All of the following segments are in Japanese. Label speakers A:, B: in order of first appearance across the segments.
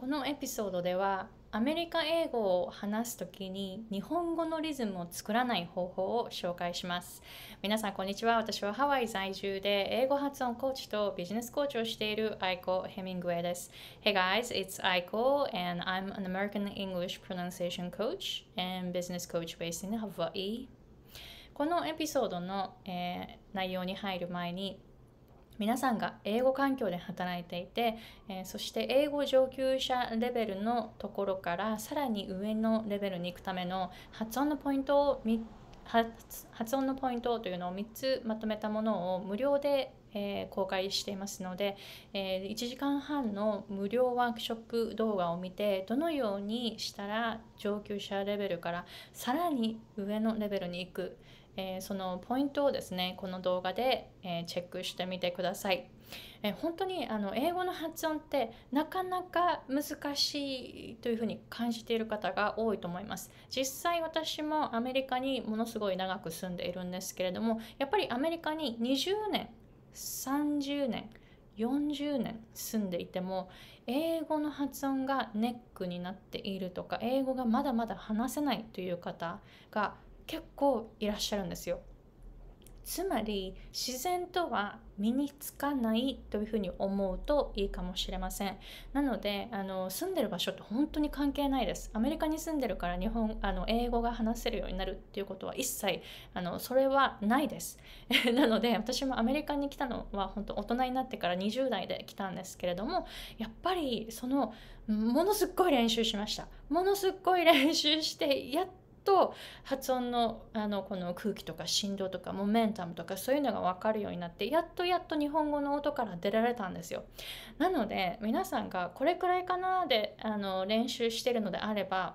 A: このエピソードではアメリカ英語を話す時に日本語のリズムを作らない方法を紹介します皆さんこんにちは私はハワイ在住で英語発音コーチとビジネスコーチをしているアイコ・ヘミングウェイです Hey guys, it's Aiko and I'm an American English pronunciation coach and business coach based in Hawaii このエピソードの、えー、内容に入る前に皆さんが英語環境で働いていて、えー、そして英語上級者レベルのところからさらに上のレベルに行くための発音のポイントを発音のポイントというのを3つまとめたものを無料でえー、公開していますので、えー、1時間半の無料ワークショップ動画を見てどのようにしたら上級者レベルからさらに上のレベルに行くえー、そのポイントをですねこの動画で、えー、チェックしてみてください。えー、本当にあの英語の発音ってなかなか難しいというふうに感じている方が多いと思います。実際私もアメリカにものすごい長く住んでいるんですけれどもやっぱりアメリカに20年30年40年住んでいても英語の発音がネックになっているとか英語がまだまだ話せないという方が結構いらっしゃるんですよ。つまり自然とは身につかないというふうに思うといいかもしれませんなのであの住んでる場所って本当に関係ないですアメリカに住んでるから日本あの英語が話せるようになるっていうことは一切あのそれはないです なので私もアメリカに来たのは本当大人になってから20代で来たんですけれどもやっぱりそのものすっごい練習しましたものすっごい練習してやっと発音のあのこの空気とか振動とかモメンタムとかそういうのが分かるようになってやっとやっと日本語の音から出られたんですよ。なので皆さんがこれくらいかなであの練習してるのであれば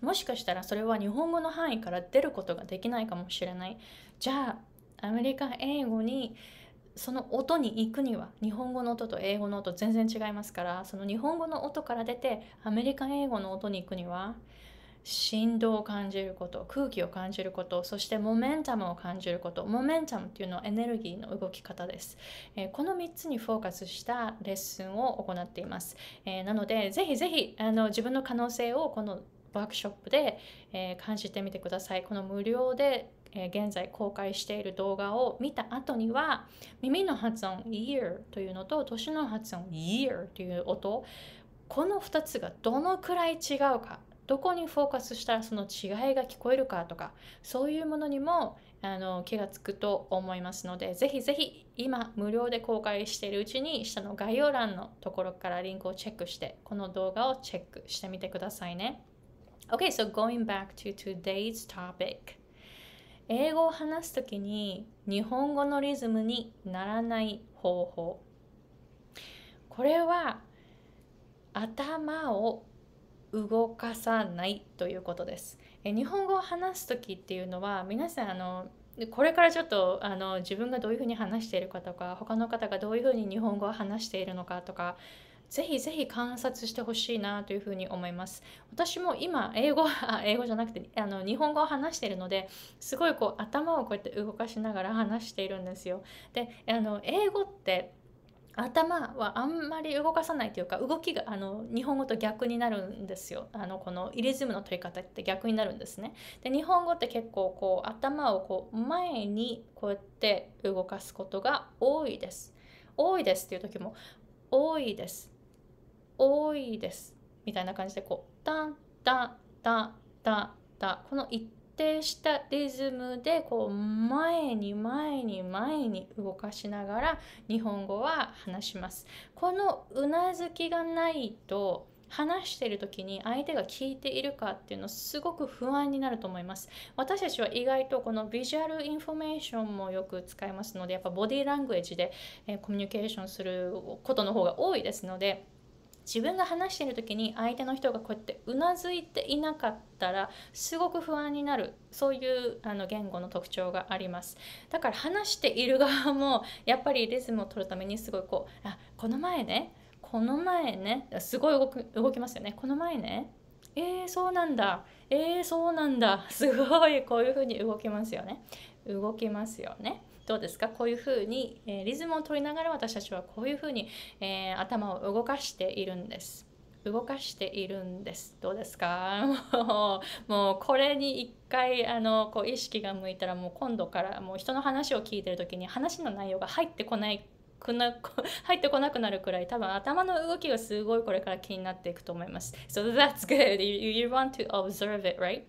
A: もしかしたらそれは日本語の範囲から出ることができないかもしれない。じゃあアメリカ英語にその音に行くには日本語の音と英語の音全然違いますからその日本語の音から出てアメリカ英語の音に行くには振動を感じること空気を感じることそしてモメンタムを感じることモメンタムっていうのはエネルギーの動き方です、えー、この3つにフォーカスしたレッスンを行っています、えー、なのでぜひぜひあの自分の可能性をこのワークショップで、えー、感じてみてくださいこの無料でえ現在公開している動画を見た後には耳の発音 ear というのと年の発音 year という音この2つがどのくらい違うかどこにフォーカスしたらその違いが聞こえるかとかそういうものにもあの気がつくと思いますのでぜひぜひ今無料で公開しているうちに下の概要欄のところからリンクをチェックしてこの動画をチェックしてみてくださいね。Okay, so going back to today's topic. 英語を話すときに日本語のリズムにならない方法。これは頭を動かさないということです。え日本語を話す時っていうのは皆さんあのこれからちょっとあの自分がどういうふうに話しているかとか他の方がどういうふうに日本語を話しているのかとかぜひぜひ観察してほしいなというふうに思います。私も今、英語、英語じゃなくて、あの、日本語を話しているので、すごいこう、頭をこうやって動かしながら話しているんですよ。で、あの、英語って、頭はあんまり動かさないというか動きがあの日本語と逆になるんですよあのこのイリズムの取り方って逆になるんですねで日本語って結構こう頭をこう前にこうやって動かすことが多いです多いですっていう時も多いです多いですみたいな感じでこうタンタンタンタンタこの一定したリズムでこう前に前に前に動かしながら日本語は話します。このうなずきがないと話してる時に相手が聞いているかっていうのすごく不安になると思います私たちは意外とこのビジュアルインフォメーションもよく使いますのでやっぱボディーラングエッジで、えコミュニケーションすることの方が多いですので自分が話してる時に相手の人がこうやってうなずいていなかったらすごく不安になるそういうあの言語の特徴がありますだから話している側もやっぱりリズムを取るためにすごいこうあこの前ねこの前ねすごい動く動きますよねこの前ねえー、そうなんだえー、そうなんだすごいこういう風に動きますよね動きますよねどうですかこういうふうに、えリズムを取りながら私たちはこういうふうに、えー、頭を動かしているんです。動かしているんです。どうですか もうもうこれに一回あのこう意識が向いたらもう今度からもう人の話を聞いてる時に話の内容が入ってこないくな 入ってこなくなるくらい多分頭の動きがすごいこれから気になっていくと思います。So that's good. You, you want to observe it, right?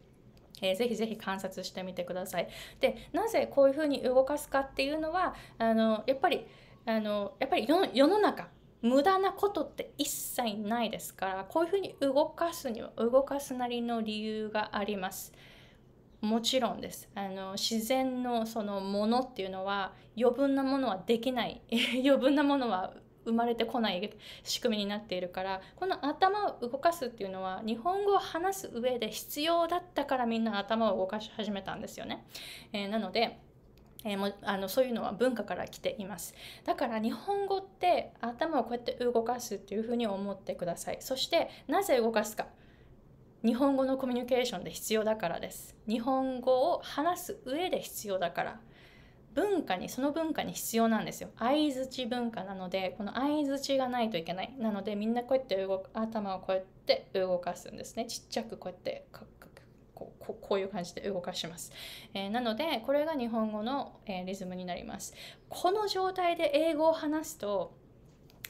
A: えー、ぜひぜひ観察してみてください。でなぜこういうふうに動かすかっていうのはあのやっぱりあのやっぱり世の中無駄なことって一切ないですからこういうふうに動かすには動かすなりの理由があります。もちろんですあの自然のそのものっていうのは余分なものはできない 余分なものは生まれてこない仕組みになっているからこの頭を動かすっていうのは日本語を話す上で必要だったからみんな頭を動かし始めたんですよね。えー、なのでえー、もあのそういうのは文化から来ていますだから日本語って頭をこうやって動かすっていうふうに思ってくださいそしてなぜ動かすか日本語のコミュニケーションで必要だからです日本語を話す上で必要だから文化にその文化に必要なんですよ相づち文化なのでこの相づちがないといけないなのでみんなこうやって動く頭をこうやって動かすんですねちっちゃくこうやってこうこういう感じで動かします、えー、なのでこれが日本語の、えー、リズムになりますこの状態で英語を話すと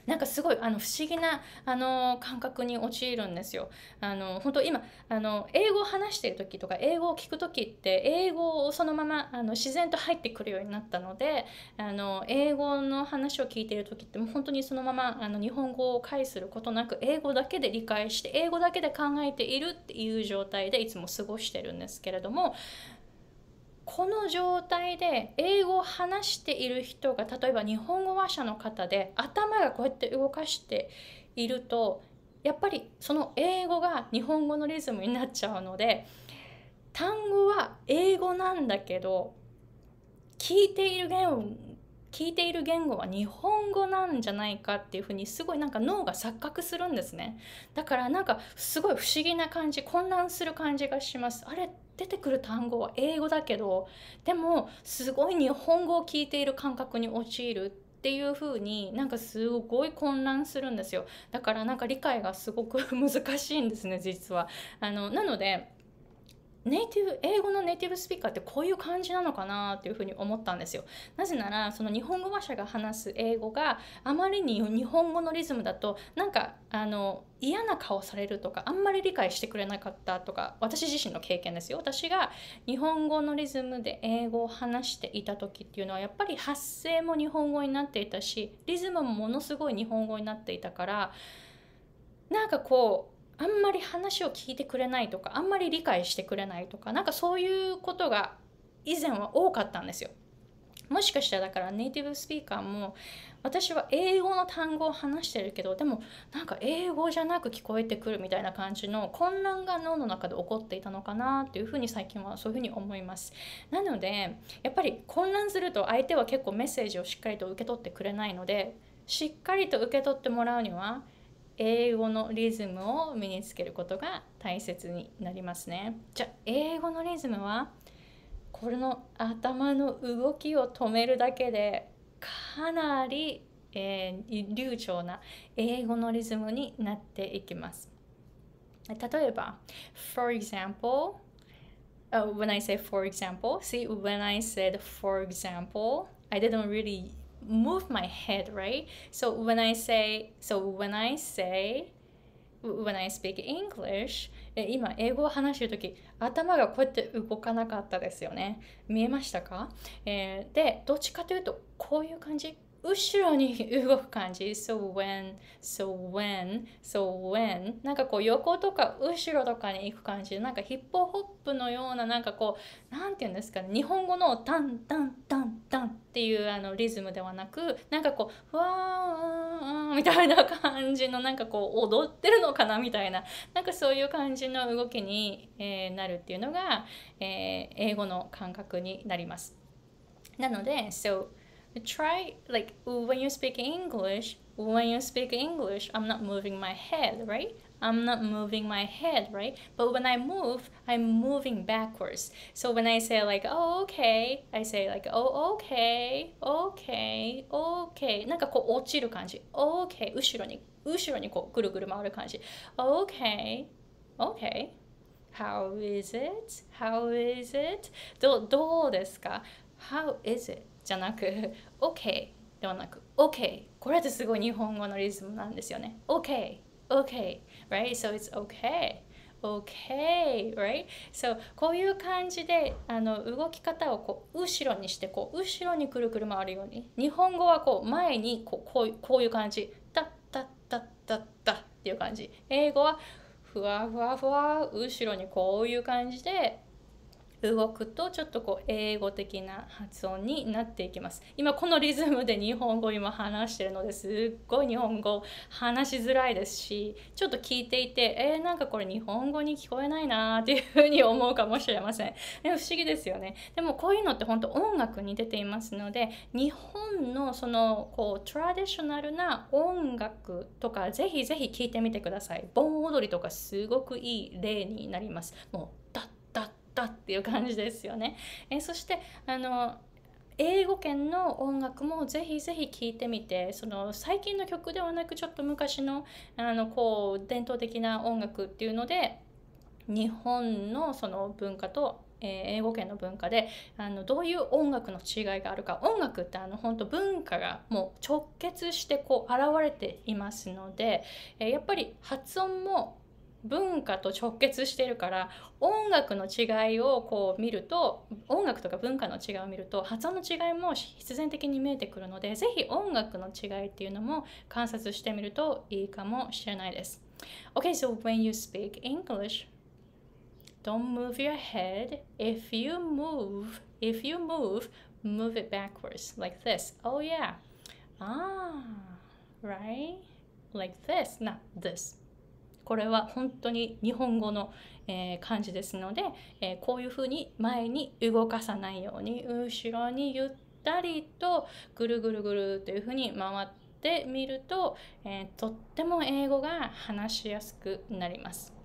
A: なんかすごいあの不思議なあの感覚に陥るんですよ。あの本当今あの英語を話してる時とか英語を聞く時って英語をそのままあの自然と入ってくるようになったのであの英語の話を聞いてる時ってもう本当にそのままあの日本語を介することなく英語だけで理解して英語だけで考えているっていう状態でいつも過ごしてるんですけれどもこの状態で英語を話している人が例えば日本語話者の方で頭がこうやって動かしているとやっぱりその英語が日本語のリズムになっちゃうので単語は英語なんだけど聞いている言語聞いている言語は日本語なんじゃないかっていうふうにすごいなんか脳が錯覚するんですねだからなんかすごい不思議な感じ混乱する感じがしますあれ出てくる単語は英語だけどでもすごい日本語を聞いている感覚に陥るっていう風になんかすごい混乱するんですよだからなんか理解がすごく 難しいんですね実はあのなのでネイティブ英語のネイティブスピーカーってこういう感じなのかなっていうふうに思ったんですよ。なぜならその日本語話者が話す英語があまりに日本語のリズムだとなんかあの嫌な顔されるとかあんまり理解してくれなかったとか私自身の経験ですよ私が日本語のリズムで英語を話していた時っていうのはやっぱり発声も日本語になっていたしリズムもものすごい日本語になっていたからなんかこうあんまり話を聞いてくれないとかあんまり理解してくれないとかなんかそういうことが以前は多かったんですよ。もしかしたらだからネイティブスピーカーも私は英語の単語を話してるけどでもなんか英語じゃなく聞こえてくるみたいな感じの混乱が脳の中で起こっていたのかなっていうふうに最近はそういうふうに思いますなのでやっぱり混乱すると相手は結構メッセージをしっかりと受け取ってくれないのでしっかりと受け取ってもらうには英語のリズムを身につけることが大切になりますね。じゃあ英語のリズムはこれの頭の動きを止めるだけでかなり、えー、流暢な英語のリズムになっていきます。例えば、for example, uh, when I say for example, see when I said for example, I didn't really move my head, right? So when I say, so when I say, when I speak English 今英語を話してる時頭がこうやって動かなかったですよね見えましたか、えー、でどっちかというとこういう感じ後ろに動く感じ so when so when so when なんかこう横とか後ろとかに行く感じなんかヒップホップのようななんかこうなんて言うんですかね日本語のタンタンタンンっていうあのリズムではなくなんかこうふわーみたいな感じのなんかこう踊ってるのかなみたいななんかそういう感じの動きに、えー、なるっていうのが、えー、英語の感覚になります。なので、so try like when you speak English, when you speak English, I'm not moving my head, right? I'm not moving my head, right? But when I move, I'm moving backwards. So when I say like, oh, okay, I say like, oh, okay, okay, okay. なんかこう落ちる感じ。okay, 後ろに、後ろにこうぐるぐる回る感じ。okay, okay. How is it? How is it? どどうですか ?How is it? じゃなく、OK a y ではなく、OK。a y これってすごい日本語のリズムなんですよね。OK、a y OK。a y right? So it's okay. Okay, right? So こういう感じであの動き方をこう後ろにしてこう後ろにくるくる回るように日本語はこう前にこうこうこういう感じタッタッタッタッタっていう感じ英語はふわふわふわ後ろにこういう感じで動くとちょっとこう英語的な発音になっていきます今このリズムで日本語今話してるのですっごい日本語話しづらいですしちょっと聞いていてえー、なんかこれ日本語に聞こえないなーっていうふうに思うかもしれませんでも不思議ですよねでもこういうのって本当音楽に出ていますので日本のそのこうトラディショナルな音楽とかぜひぜひ聞いてみてください盆踊りとかすごくいい例になりますもうったっていう感じですよね。えそしてあの英語圏の音楽もぜひぜひ聴いてみてその最近の曲ではなくちょっと昔のあのこう伝統的な音楽っていうので日本のその文化とえ英語圏の文化であのどういう音楽の違いがあるか音楽ってあの本当文化がもう直結してこう現れていますので、えやっぱり発音も文化と直結してるから音楽の違いをこう見ると音楽とか文化の違いを見ると発音の違いも必然的に見えてくるのでぜひ音楽の違いっていうのも観察してみるといいかもしれないです。Okay, so when you speak English, don't move your head. If you move, if you move, move it backwards like this. Oh yeah. Ah, right? Like this, not this. これは本当に日本語の、えー、漢ですので、えー、こういうふうに前に動かさないように後ろにゆったりとぐるぐるぐるというふうに回ってみると、えー、とっても英語が話しやすくなります。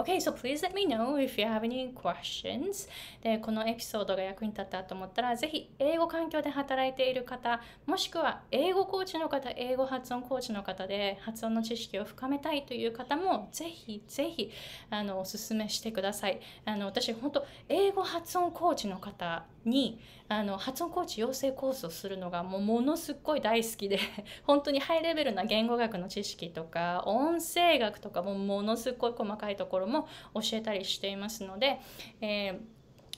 A: Okay, so please let me know if you have any questions. で、このエピソードが役に立ったと思ったら、ぜひ英語環境で働いている方、もしくは英語コーチの方、英語発音コーチの方で発音の知識を深めたいという方も、ぜひぜひあのおすすめしてください。あの私、本当、英語発音コーチの方、にあの発音コーチ養成コースをするのがもうものすごい大好きで 本当にハイレベルな言語学の知識とか音声学とかもものすごい細かいところも教えたりしていますので、えー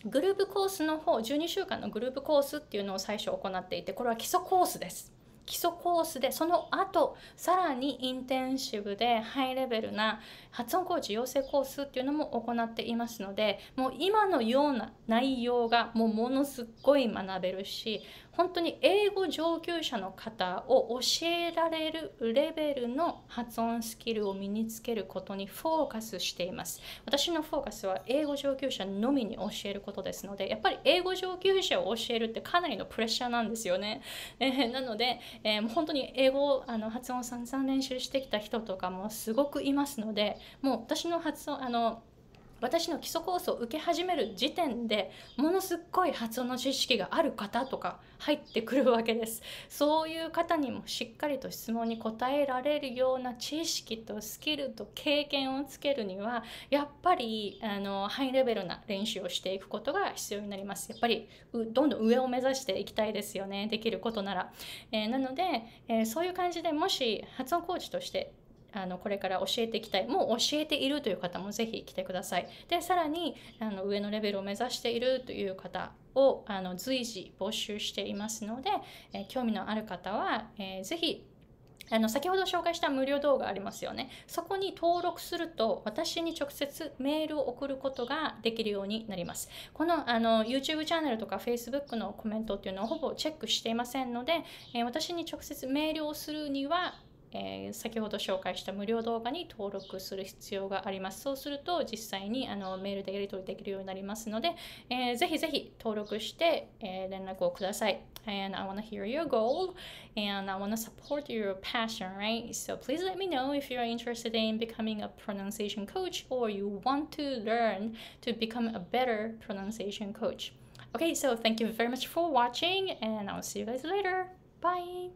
A: グループコースの方12週間のグループコースっていうのを最初行っていてこれは基礎コースです基礎コースでその後さらにインテンシブでハイレベルな発音コーチ養成コースっていうのも行っていますのでもう今のような内容がもうものすごい学べるし本当に英語上級者の方を教えられるレベルの発音スキルを身につけることにフォーカスしています私のフォーカスは英語上級者のみに教えることですのでやっぱり英語上級者を教えるってかなりのプレッシャーなんですよね、えー、なので、えー、本当に英語あの発音を散々練習してきた人とかもすごくいますのでもう私の発音あの私の基礎コースを受け始める時点でものすっごい発音の知識がある方とか入ってくるわけですそういう方にもしっかりと質問に答えられるような知識とスキルと経験をつけるにはやっぱりあのハイレベルな練習をしていくことが必要になりますやっぱりどんどん上を目指していきたいですよねできることなら、えー、なので、えー、そういう感じでもし発音コーチとしてあのこれから教えていきたいもう教えているという方もぜひ来てくださいでさらにあの上のレベルを目指しているという方をあの随時募集していますので、えー、興味のある方は、えー、ぜひあの先ほど紹介した無料動画ありますよね。そこに登録すると私に直接メールを送ることができるようになります。このあの YouTube チャンネルとか Facebook のコメントっていうのをほぼチェックしていませんので、えー、私に直接メールをするにはえー、先ほど紹介した無料動画に登録する必要があります。そうすると実際にあのメールでやり取りできるようになりますので、えー、ぜひぜひ登録して、えー、連絡をください。And I want to hear your goal and I want to support your passion, right? So please let me know if you're interested in becoming a pronunciation coach or you want to learn to become a better pronunciation coach. Okay, so thank you very much for watching and I'll see you guys later. Bye!